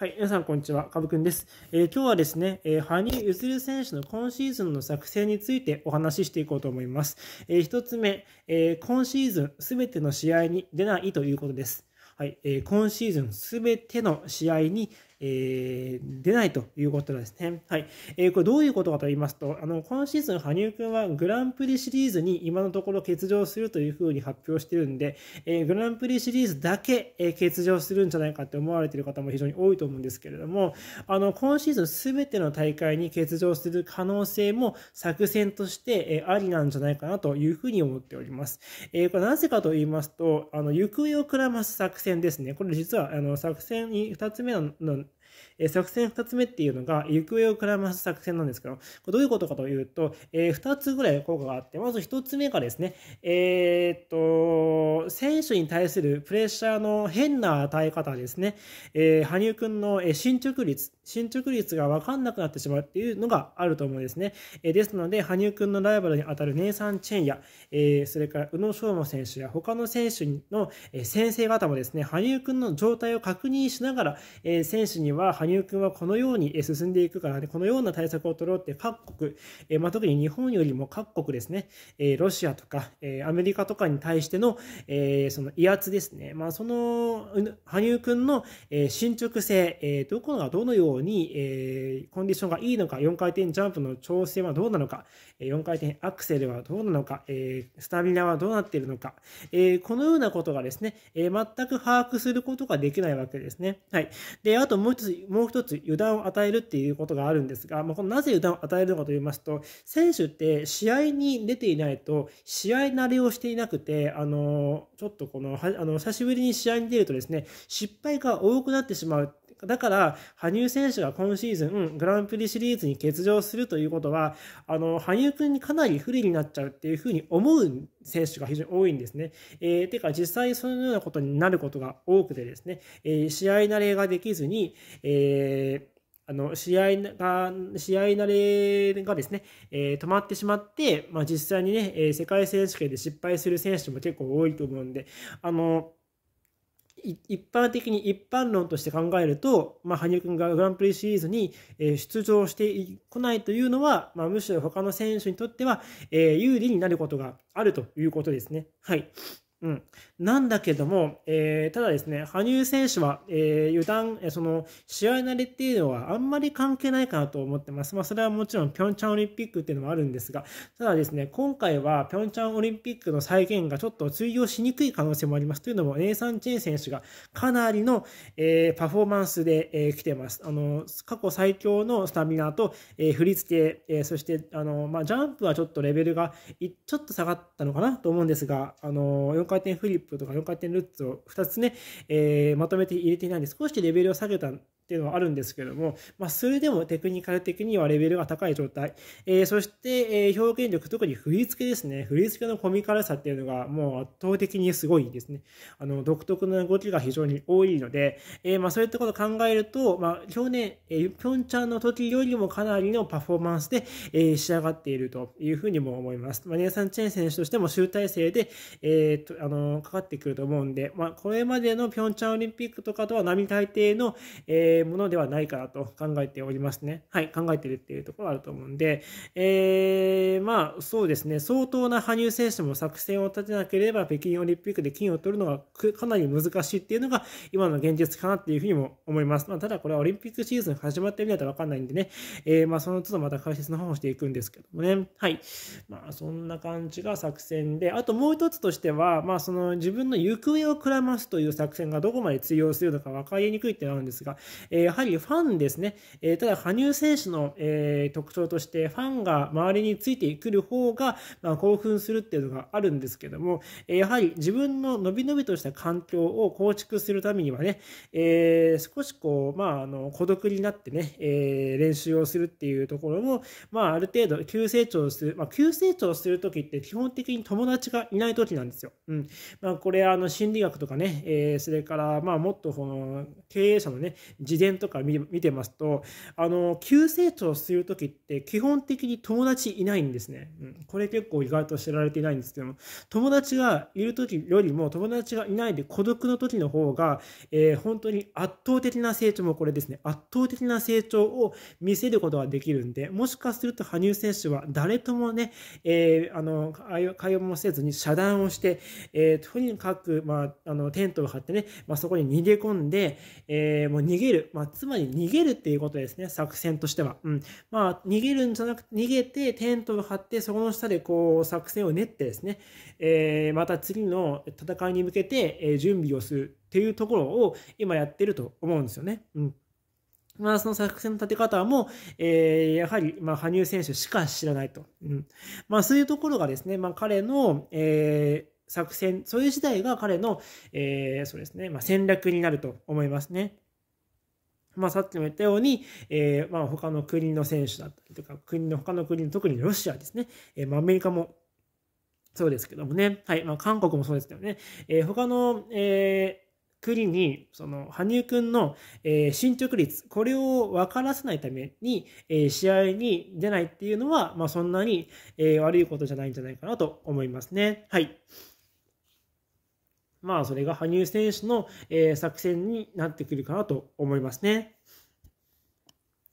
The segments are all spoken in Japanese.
はい、皆さんこんにちは、かぶくんです。えー、今日はですね、えー、羽生結弦選手の今シーズンの作戦についてお話ししていこうと思います。えー、1つ目、えー、今シーズンすべての試合に出ないということです。はい、えー、今シーズンすべての試合にえー、出ないということですね。はい。えー、これどういうことかと言いますと、あの、今シーズン、羽生くんはグランプリシリーズに今のところ欠場するというふうに発表してるんで、えー、グランプリシリーズだけ、え欠場するんじゃないかって思われてる方も非常に多いと思うんですけれども、あの、今シーズンすべての大会に欠場する可能性も作戦として、えありなんじゃないかなというふうに思っております。えこれなぜかと言いますと、あの、行方をくらます作戦ですね。これ実は、あの、作戦に2つ目のえ作戦2つ目っていうのが、行方をくらます作戦なんですけど、これどういうことかというと、え2つぐらい効果があって、まず1つ目がですね、えー、っと、選手に対するプレッシャーの変な与え方ですね、えー、羽生くんの進捗率、進捗率が分かんなくなってしまうっていうのがあると思うんですね。えですので、羽生くんのライバルに当たるネイサン・チェンや、えそれから宇野昌磨選手や他の選手の先生方もですね、羽生くんの状態を確認しながら、え選手には羽生羽生君はこのように進んでいくからね、このような対策を取ろうって各国、えまあ、特に日本よりも各国ですね、えロシアとか、えアメリカとかに対しての、えその威圧ですね、まあ、その羽生君の、え進捗性、えどこがどのように、えコンディションがいいのか、4回転ジャンプの調整はどうなのか、4回転アクセルはどうなのか、えスタミナはどうなっているのか、えこのようなことがですね、え全く把握することができないわけですね。はい。で、あともう一つ、もうもう一つ油断を与えるっていうことがあるんですが、まあ、このなぜ油断を与えるのかと言いますと選手って試合に出ていないと試合慣れをしていなくてあのちょっとこのあの久しぶりに試合に出るとですね失敗が多くなってしまうだから、羽生選手が今シーズン、グランプリシリーズに欠場するということは、あの、羽生くんにかなり不利になっちゃうっていうふうに思う選手が非常に多いんですね。えー、てか、実際そのようなことになることが多くてですね、えー、試合慣れができずに、えーあの試合が、試合慣れがですね、えー、止まってしまって、まあ、実際にね、えー、世界選手権で失敗する選手も結構多いと思うんで、あの、一般的に一般論として考えると、まあ、羽生君がグランプリシリーズに出場してこないというのは、まあ、むしろ他の選手にとっては、え有利になることがあるということですね。はい。うん、なんだけども、えー、ただですね、羽生選手は、えー、油断、その試合なりっていうのはあんまり関係ないかなと思ってます。まあ、それはもちろんピョンチャンオリンピックっていうのもあるんですが、ただですね、今回はピョンチャンオリンピックの再現がちょっと通用しにくい可能性もあります。というのも、ネイサン・チェン選手がかなりの、えー、パフォーマンスで、えー、来てます。あの、過去最強のスタミナと、えー、振り付け、えー、そして、あの、まあ、ジャンプはちょっとレベルがちょっと下がったのかなと思うんですが、あの、回転フリップとか4回転ルッツを2つね、えー、まとめて入れていないんで、少しレベルを下げたっていうのはあるんですけども、まあ、それでもテクニカル的にはレベルが高い状態、えー、そして、え表現力特に振り付けですね振り付けのコミカルさっていうのがもう圧倒的にすごいですねあの独特な動きが非常に多いので、えー、まそういったことを考えると、まあ、去年、えー、ピョンチャンの時よりもかなりのパフォーマンスで、え仕上がっているというふうにも思います。まあ、ネイサン・チェン選手としても集大成で、えーと、とあのかかってくると思うんで、まあ、これまでのピョンチャンオリンピックとかとは並大抵の、えーものではないかなと考えておりますね。はい、考えてるっていうところはあると思うんで、えー、まあそうですね、相当な羽生選手も作戦を立てなければ北京オリンピックで金を取るのはかなり難しいっていうのが今の現実かなっていうふうにも思います。まあ、ただこれはオリンピックシーズン始まってみないとわかんないんでね、えー、まあその都度また解説の方をしていくんですけどもね。はい。まあそんな感じが作戦で、あともう一つとしては、まあその自分の行方をくらますという作戦がどこまで通用するのか分かりにくいってなるんですが、えやはりファンですね、えただ羽生選手の、え特徴としてファンが周りについてくる方が、ま興奮するっていうのがあるんですけども、えやはり自分の伸び伸びとした環境を構築するためにはね、え少しこう、まあ、あの孤独になってね、え練習をするっていうところも、まあ、ある程度急成長する、まあ、急成長する時って基本的に友達がいない時なんですよ。うんまあ、これあの心理学とかね、えそれから、まあ、もっとこの経営者のね自伝とか見てますと、あの、急成長する時って基本的に友達いないんですね。うん、これ結構意外と知られていないんですけども、友達がいる時よりも友達がいないで孤独の時の方が、えー、本当に圧倒的な成長もこれですね、圧倒的な成長を見せることができるんで、もしかすると羽生選手は誰ともね、えー、あの、会話もせずに遮断をして、えー、とにかく、まあ、あの、テントを張ってね、まあ、そこに逃げ込んで、えー、もう逃げるまあ、つまり逃げるっていうことですね、作戦としては。うん。まあ、逃げるんじゃなくて、逃げて、テントを張って、そこの下でこう、作戦を練ってですね、えー、また次の戦いに向けて、え準備をするっていうところを今やってると思うんですよね。うん。まあ、その作戦の立て方も、えー、やはり、まあ、羽生選手しか知らないと。うん。まあ、そういうところがですね、まあ、彼の、えー、作戦、そういう自体が彼の、えー、そうですね、まあ、戦略になると思いますね。まあ、さっきも言ったように、えー、まあ、他の国の選手だったりとか、国の他の国の、特にロシアですね、えー、まあ、アメリカもそうですけどもね、はい、まあ、韓国もそうですけどね、えー、他の、え国に、その、羽生くんの、え進捗率、これを分からせないために、え試合に出ないっていうのは、まあ、そんなに、え悪いことじゃないんじゃないかなと思いますね。はい。まあ、それが羽生選手の、え作戦になってくるかなと思いますね。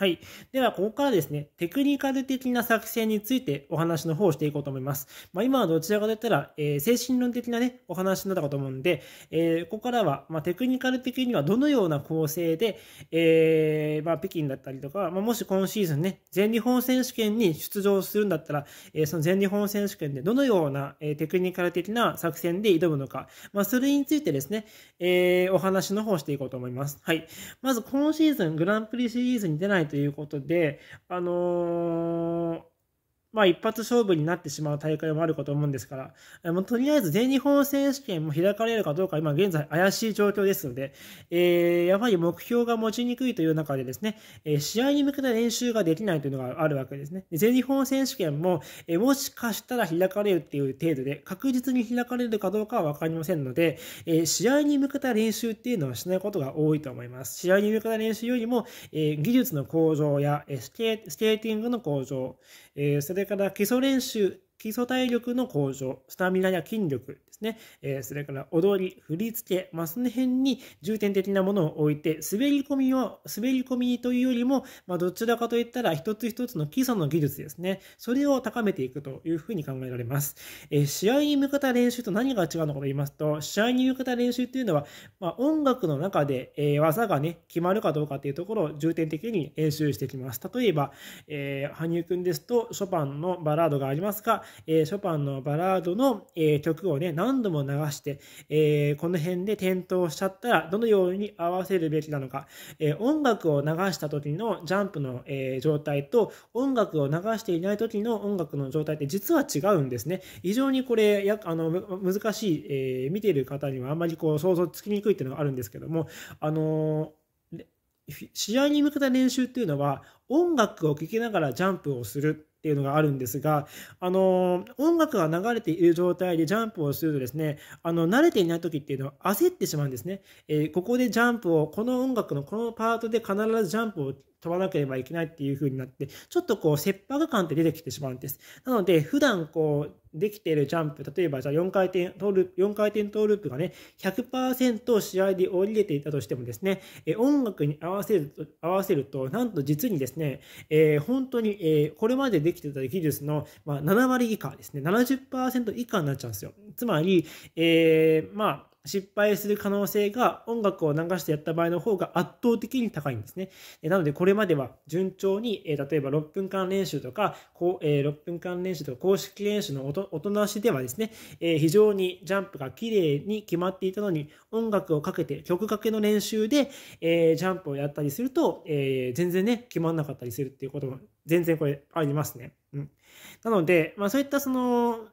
はい。では、ここからですね、テクニカル的な作戦についてお話の方をしていこうと思います。まあ、今はどちらかといったら、えー、精神論的なね、お話になったかと思うんで、えー、ここからは、まあ、テクニカル的にはどのような構成で、えー、まあ、北京だったりとか、まあ、もし今シーズンね、全日本選手権に出場するんだったら、えその全日本選手権でどのような、えテクニカル的な作戦で挑むのか、まあ、それについてですね、えお話の方をしていこうと思います。はい。まず、今シーズン、グランプリシリーズに出ないということで、あのーまあ一発勝負になってしまう大会もあるかと思うんですから、もうとりあえず全日本選手権も開かれるかどうか今現在怪しい状況ですので、えー、やはり目標が持ちにくいという中でですね、え試合に向けた練習ができないというのがあるわけですね。全日本選手権も、えもしかしたら開かれるっていう程度で、確実に開かれるかどうかは分かりませんので、え試合に向けた練習っていうのはしないことが多いと思います。試合に向けた練習よりも、え技術の向上や、えスケーティングの向上、えそれそれから基礎練習基礎体力の向上、スタミナや筋力ですね、えー、それから踊り、振り付け、まあ、その辺に重点的なものを置いて、滑り込みを、滑り込みというよりも、まあ、どちらかといったら一つ一つの基礎の技術ですね、それを高めていくというふうに考えられます。えー、試合に向けた練習と何が違うのかと言いますと、試合に向けた練習というのは、まあ、音楽の中で、えー、技がね、決まるかどうかというところを重点的に練習してきます。例えば、えー、羽生くんですと、ショパンのバラードがありますが、えー、ショパンのバラードの、えー、曲をね、何度も流して、えー、この辺で転倒しちゃったら、どのように合わせるべきなのか、え音楽を流した時のジャンプの、え状態と、音楽を流していない時の音楽の状態って実は違うんですね。非常にこれ、やあの難しい、え見ている方にはあんまりこう想像つきにくいっていうのがあるんですけども、あの試合に向けた練習っていうのは音楽を聴きながらジャンプをするっていうのがあるんですが、あの音楽が流れている状態でジャンプをするとですね、あの慣れていない時っていうのは焦ってしまうんですね。えー、ここでジャンプを、この音楽のこのパートで必ずジャンプを飛ばなければいけないっていう風になって、ちょっとこう、切迫感って出てきてしまうんです。なので、普段こう、できているジャンプ、例えばじゃあ4回転トーループ、4回転トーループがね、100%試合で降りれていたとしてもですね、え音楽に合わせると、合わせると、なんと実にですね、えー、本当に、えー、これまでできてた技術の、まあ、7割以下ですね、70%以下になっちゃうんですよ。つまり、えー、まあ、失敗する可能性が音楽を流してやった場合の方が圧倒的に高いんですね。なのでこれまでは順調に、例えば6分間練習とか、6分間練習とか公式練習の音なしではですね、非常にジャンプが綺麗に決まっていたのに音楽をかけて曲かけの練習で、ジャンプをやったりすると、全然ね決まらなかったりするっていうことも全然これありますね。うん、なので、まあ、そういったその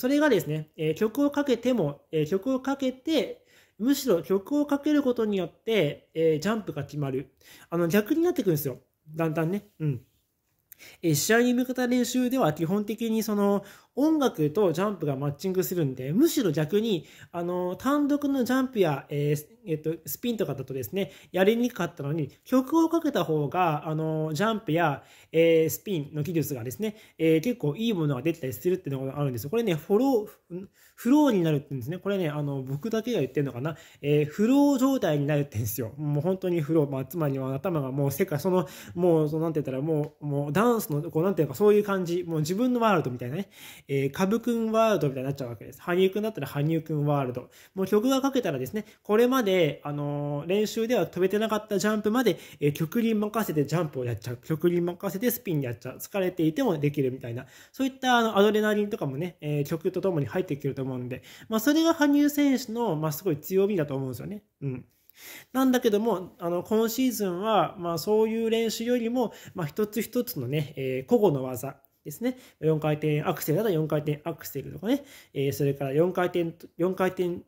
それがですね、え曲をかけても、え曲をかけて、むしろ曲をかけることによって、えジャンプが決まる。あの、逆になってくるんですよ。だんだんね。うん。え試合に向けた練習では基本的にその音楽とジャンプがマッチングするんで、むしろ逆に、あの、単独のジャンプや、えー、えっと、スピンとかだとですね、やりにくかったのに、曲をかけた方が、あの、ジャンプや、えー、スピンの技術がですね、えー、結構いいものが出てたりするっていうのがあるんですよ。これね、フォロー、フローになるって言うんですね。これね、あの、僕だけが言ってるのかな、えー、フロー状態になるって言うんですよ。もう本当にフロー、まあ、つまりは頭がもう世界、その、もう、その、なんて言ったら、もう、もうダンスの、こう、なんていうか、そういう感じ、もう自分のワールドみたいなね、えー、ブくんワールドみたいになっちゃうわけです。羽生くんだったら羽生くんワールド。もう曲が書けたらですね、これまで、あのー、練習では飛べてなかったジャンプまで、えー、曲に任せてジャンプをやっちゃう。曲に任せてスピンやっちゃう。疲れていてもできるみたいな。そういったあのアドレナリンとかもね、え曲とともに入ってくると思うんで、まあ、それが羽生選手の、まあ、すごい強みだと思うんですよね。うん。なんだけども、あの今シーズンは、まあ、そういう練習よりも、まあ、一つ一つのね、えー、個々の技、ですね。4回転アクセルだと4回転アクセルとかね、えそれから4回転、4回転、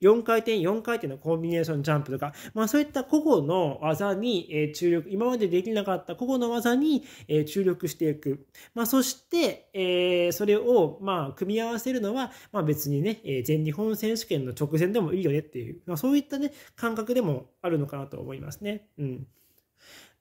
4回転、4回転のコンビネーションジャンプとか、まあそういった個々の技に、え注力、今までできなかった個々の技に、え注力していく。まあそして、えそれを、まあ組み合わせるのは、まあ別にね、え全日本選手権の直前でもいいよねっていう、まあそういったね、感覚でもあるのかなと思いますね。うん。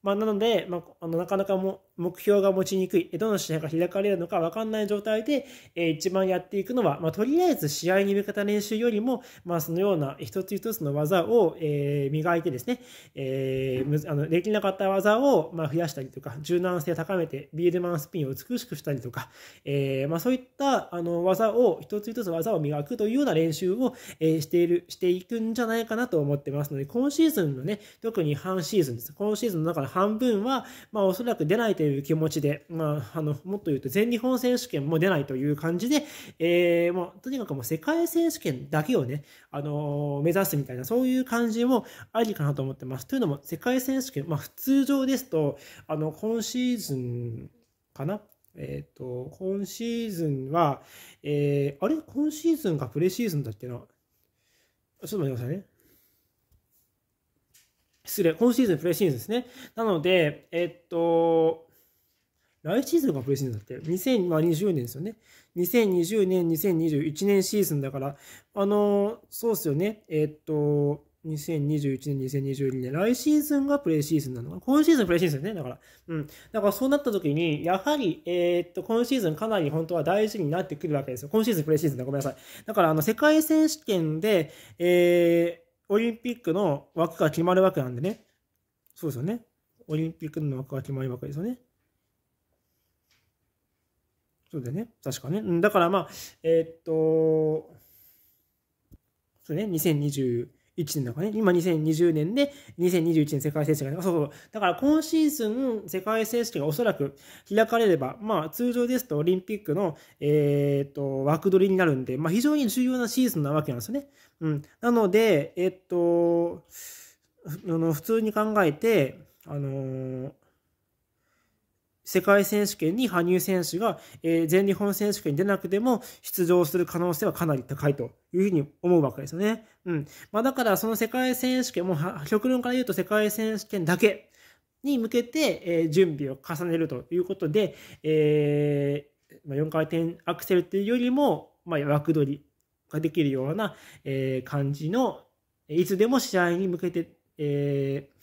まあ、なので、まあ、あのなかなかも目標が持ちにくい、どの試合が開かれるのか分かんない状態で、えー、一番やっていくのは、まあ、とりあえず試合に向けた練習よりも、まあ、そのような一つ一つの技を、えー、磨いてですね、えー、あのできなかった技を、まあ、増やしたりとか、柔軟性を高めて、ビールマンスピンを美しくしたりとか、えーまあ、そういったあの技を、一つ一つ技を磨くというような練習を、えー、しているしていくんじゃないかなと思ってますので、今シーズンのね、特に半シーズンです。今シーズンの中の半分は、まあ、おそらく出ないという気持ちで、まあ、あの、もっと言うと全日本選手権も出ないという感じで、えー、もう、とにかくもう世界選手権だけをね、あのー、目指すみたいな、そういう感じもありかなと思ってます。というのも、世界選手権、まあ、通上ですと、あの、今シーズンかなえっ、ー、と、今シーズンは、えー、あれ今シーズンがプレシーズンだっけなちょっと待ってくださいね。失礼、今シーズンプレシーズンですね。なので、えっと、来シーズンがプレシーズンだって、2020年ですよね。2020年、2021年シーズンだから、あの、そうっすよね。えっと、2021年、2022年、来シーズンがプレシーズンなのか今シーズンプレシーズンですね、だから。うん。だからそうなった時に、やはり、えー、っと、今シーズンかなり本当は大事になってくるわけですよ。今シーズンプレシーズンだ、ごめんなさい。だから、あの、世界選手権で、えー、オリンピックの枠が決まるわけなんでね。そうですよね。オリンピックの枠が決まるわけですよね。そうだね。確かね。だからまあ、えー、っと、そうね、2020年だからね、今2020年で2021年世界選手権そうそう。だから今シーズン世界選手権がおそらく開かれれば、まあ通常ですとオリンピックの、えー、っと、枠取りになるんで、まあ非常に重要なシーズンなわけなんですよね。うん。なので、えっと、あの普通に考えて、あのー世界選手権に羽生選手が、えー、全日本選手権に出なくても出場する可能性はかなり高いというふうに思うわけですよね。うん。まあだからその世界選手権、も極論から言うと世界選手権だけに向けて、えー、準備を重ねるということで、えー、まあ、4回転アクセルっていうよりも、まあ、枠取りができるような、えー、感じの、いつでも試合に向けて、えー、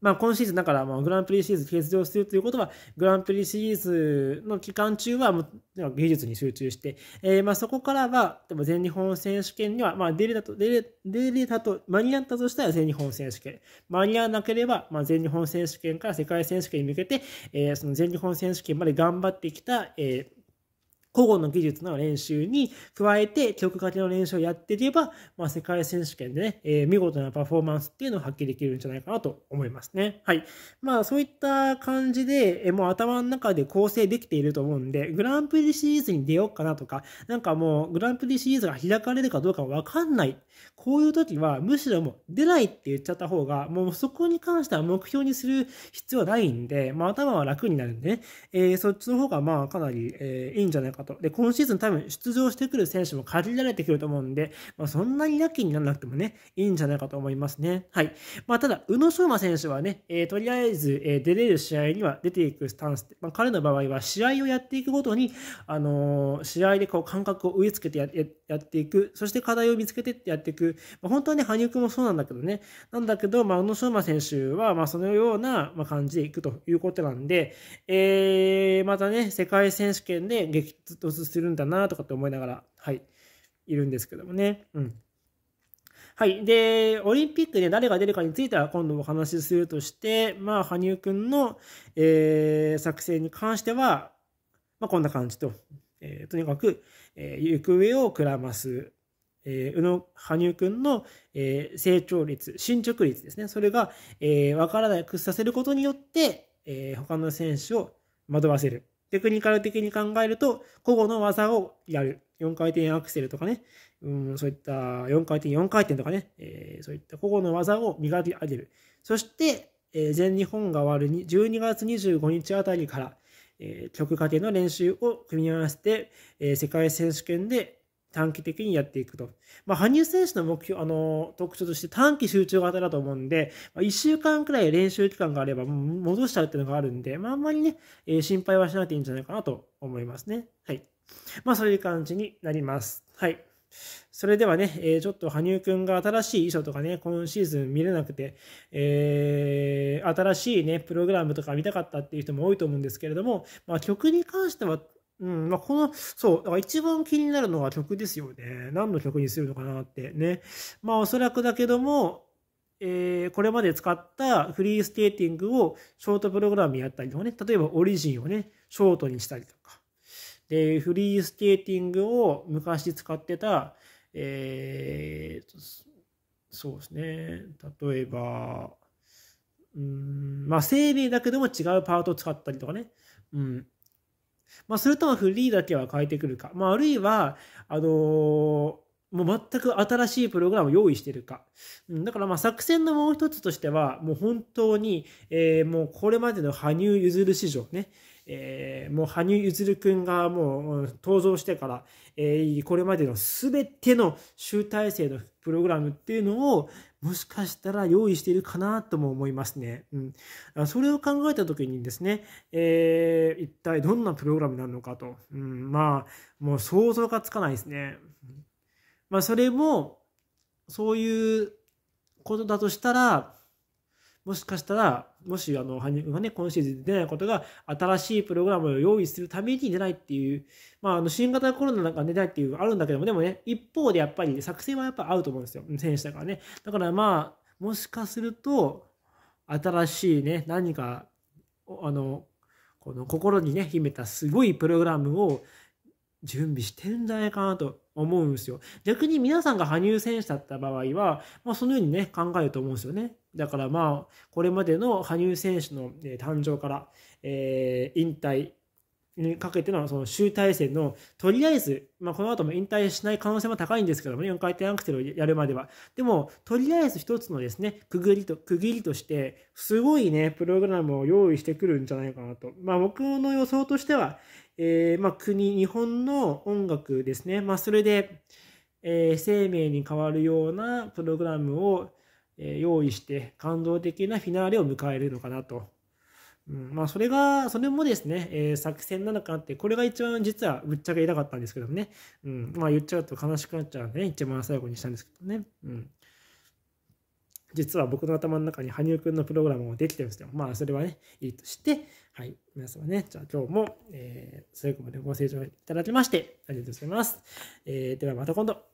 まあ、今シーズンだからグランプリシリーズ欠場するということは、グランプリシリーズの期間中は技術に集中して、えー、まあそこからは、でも全日本選手権には、まあ、出れたと、出れ、出れたと、間に合ったとしたら全日本選手権。間に合わなければ、まあ、全日本選手権から世界選手権に向けて、えー、その全日本選手権まで頑張ってきた、えー、保護の技術の練習に加えて、記憶掛けの練習をやっていれば、まあ、世界選手権でね、えー、見事なパフォーマンスっていうのを発揮できるんじゃないかなと思いますね。はい。まあ、そういった感じで、えもう頭の中で構成できていると思うんで、グランプリシリーズに出ようかなとか、なんかもう、グランプリシリーズが開かれるかどうかわかんない。こういう時は、むしろもう、出ないって言っちゃった方が、もうそこに関しては目標にする必要はないんで、まあ、頭は楽になるんでね、えー、そっちの方が、まあ、かなり、えー、いいんじゃないかとと。で、今シーズン多分出場してくる選手も限られてくると思うんで、まあ、そんなにラッキーにならなくてもね、いいんじゃないかと思いますね。はい。まあ、ただ、宇野昌磨選手はね、えー、とりあえず、えー、出れる試合には出ていくスタンスで、まあ、彼の場合は試合をやっていくごとに、あのー、試合でこう感覚を植え付けてやっていく、そして課題を見つけてってやっていく、まあ、本当はね、羽生君もそうなんだけどね、なんだけど、まあ、宇野昌磨選手は、まあ、そのような感じでいくということなんで、えー、またね、世界選手権で激ドスするんだなとかって思いながら、はい、いるんですけどもね。うんはい。で、オリンピックで誰が出るかについては今度お話しするとして、まあ、羽生くんの、えー、作成に関しては、まあ、こんな感じと。えー、とにかく、えー、行方をくらます。えー、宇野、羽生くんの、えー、成長率、進捗率ですね。それが、えー、わからない、くさせることによって、えー、他の選手を惑わせる。テクニカル的に考えると、個々の技をやる。4回転アクセルとかね、うん、そういった4回転、4回転とかね、えー、そういった個々の技を磨き上げる。そして、えー、全日本が終わるに12月25日あたりから、えー、曲かけの練習を組み合わせて、えー、世界選手権で短期的にやっていくと。まあ、羽生選手の目標、あの、特徴として短期集中型だと思うんで、まあ、1週間くらい練習期間があれば戻しちゃうっていうのがあるんで、まあ、あんまりね、えー、心配はしなくていいんじゃないかなと思いますね。はい。まあ、そういう感じになります。はい。それではね、えー、ちょっと羽生くんが新しい衣装とかね、今シーズン見れなくて、えー、新しいね、プログラムとか見たかったっていう人も多いと思うんですけれども、まあ、曲に関しては、うん、まあ、この、そう、だから一番気になるのは曲ですよね。何の曲にするのかなってね。まあ、おそらくだけども、えー、これまで使ったフリースケーティングをショートプログラムやったりとかね、例えばオリジンをね、ショートにしたりとか。で、フリースケーティングを昔使ってた、えー、そうですね、例えば、うん、まあ、生命だけども違うパートを使ったりとかね。うん。まあ、それともフリーだけは変えてくるか、まあ、あるいは、あのー、もう全く新しいプログラムを用意してるか。うん、だからまあ作戦のもう一つとしては、もう本当に、えー、もうこれまでの羽生結弦史上ね、えー、もう羽生結弦君がもう登場してから、えー、これまでの全ての集大成のプログラムっていうのをもしかしたら用意しているかなとも思いますね。うん、それを考えた時にですね、えー、一体どんなプログラムなのかと、うん、まあもう想像がつかないですね。まあ、それもそういうことだとしたらもしかしたら、もしあの、羽生君がね、今シーズン出ないことが、新しいプログラムを用意するために出ないっていう、まあ、あの、新型コロナなんか出ないっていうあるんだけども、でもね、一方でやっぱり、作戦はやっぱ合うと思うんですよ。選手だからね。だからまあ、もしかすると、新しいね、何か、あの、この心にね、秘めたすごいプログラムを準備してるんじゃないかなと思うんですよ。逆に皆さんが羽生選手だった場合は、まあ、そのようにね、考えると思うんですよね。だからまあ、これまでの羽生選手の誕生から、えー、引退にかけてのその集大成の、とりあえず、まあ、この後も引退しない可能性も高いんですけども、ね、4回転アクセルをやるまでは。でも、とりあえず1つのですね、区切りと、区切りとして、すごいね、プログラムを用意してくるんじゃないかなと。まあ、僕の予想としては、えー、まあ、国、日本の音楽ですね、まあ、それで、えー、生命に変わるようなプログラムを用意して感動的なフィナーレを迎えるのかなと。うん、まあそれが、それもですね、えー、作戦なのかなって、これが一番実はぶっちゃけ痛かったんですけどもね。うん、まあ言っちゃうと悲しくなっちゃうんでね、一番最後にしたんですけどね。うん。実は僕の頭の中に羽生くんのプログラムもできてるんですよ。まあそれはね、いいとして、はい、皆様ね、じゃあ今日も、えー、最後までご清聴いただきまして、ありがとうございます。えー、ではまた今度。